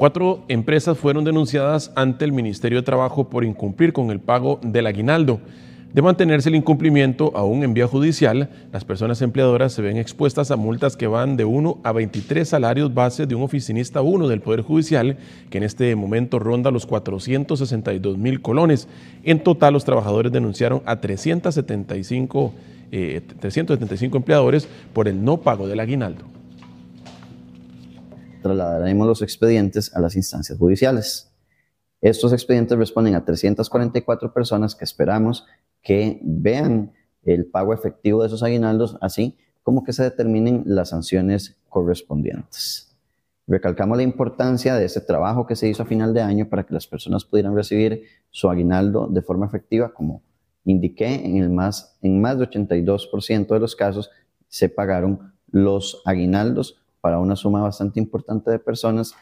Cuatro empresas fueron denunciadas ante el Ministerio de Trabajo por incumplir con el pago del aguinaldo. De mantenerse el incumplimiento aún en vía judicial, las personas empleadoras se ven expuestas a multas que van de 1 a 23 salarios base de un oficinista 1 del Poder Judicial, que en este momento ronda los 462 mil colones. En total, los trabajadores denunciaron a 375, 375 eh, empleadores por el no pago del aguinaldo trasladaremos los expedientes a las instancias judiciales. Estos expedientes responden a 344 personas que esperamos que vean el pago efectivo de esos aguinaldos, así como que se determinen las sanciones correspondientes. Recalcamos la importancia de ese trabajo que se hizo a final de año para que las personas pudieran recibir su aguinaldo de forma efectiva, como indiqué, en, el más, en más de 82% de los casos se pagaron los aguinaldos para una suma bastante importante de personas